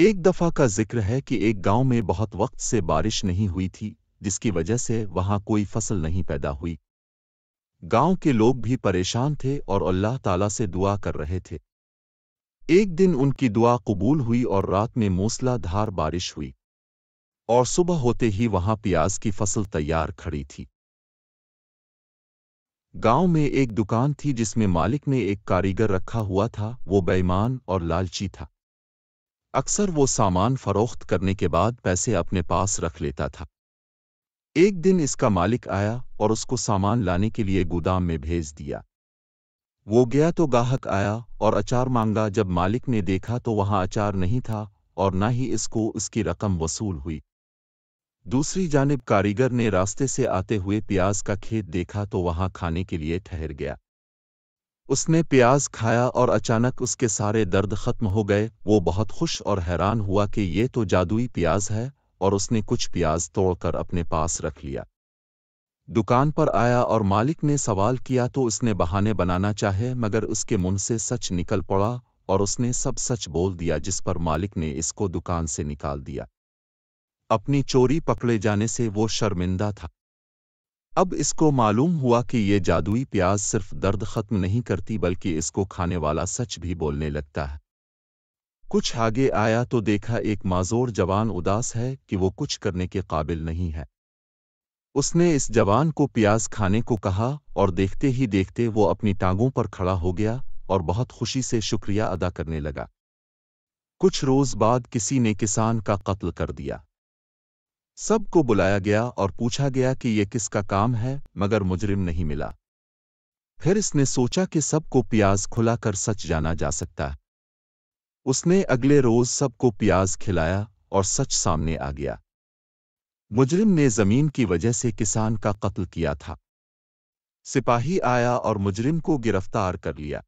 एक दफा का जिक्र है कि एक गांव में बहुत वक्त से बारिश नहीं हुई थी जिसकी वजह से वहां कोई फसल नहीं पैदा हुई गांव के लोग भी परेशान थे और अल्लाह ताला से दुआ कर रहे थे एक दिन उनकी दुआ कबूल हुई और रात में मूसलाधार बारिश हुई और सुबह होते ही वहां प्याज की फसल तैयार खड़ी थी गांव में एक दुकान थी जिसमें मालिक ने एक कारीगर रखा हुआ था वो बेईमान और लालची था अक्सर वो सामान फरोख्त करने के बाद पैसे अपने पास रख लेता था एक दिन इसका मालिक आया और उसको सामान लाने के लिए गोदाम में भेज दिया वो गया तो गाहक आया और अचार मांगा जब मालिक ने देखा तो वहां अचार नहीं था और ना ही इसको उसकी रकम वसूल हुई दूसरी जानब कारीगर ने रास्ते से आते हुए प्याज का खेत देखा तो वहां खाने के लिए ठहर गया उसने प्याज खाया और अचानक उसके सारे दर्द खत्म हो गए वो बहुत खुश और हैरान हुआ कि ये तो जादुई प्याज है और उसने कुछ प्याज तोड़कर अपने पास रख लिया दुकान पर आया और मालिक ने सवाल किया तो उसने बहाने बनाना चाहे मगर उसके मुंह से सच निकल पड़ा और उसने सब सच बोल दिया जिस पर मालिक ने इसको दुकान से निकाल दिया अपनी चोरी पकड़े जाने से वो शर्मिंदा था अब इसको मालूम हुआ कि ये जादुई प्याज सिर्फ दर्द खत्म नहीं करती बल्कि इसको खाने वाला सच भी बोलने लगता है कुछ आगे आया तो देखा एक माजोर जवान उदास है कि वो कुछ करने के काबिल नहीं है उसने इस जवान को प्याज खाने को कहा और देखते ही देखते वो अपनी टांगों पर खड़ा हो गया और बहुत खुशी से शुक्रिया अदा करने लगा कुछ रोज बाद किसी ने किसान का कत्ल कर दिया सबको बुलाया गया और पूछा गया कि ये किसका काम है मगर मुजरिम नहीं मिला फिर इसने सोचा कि सबको प्याज खुलाकर सच जाना जा सकता है उसने अगले रोज सबको प्याज खिलाया और सच सामने आ गया मुजरिम ने जमीन की वजह से किसान का कत्ल किया था सिपाही आया और मुजरिम को गिरफ्तार कर लिया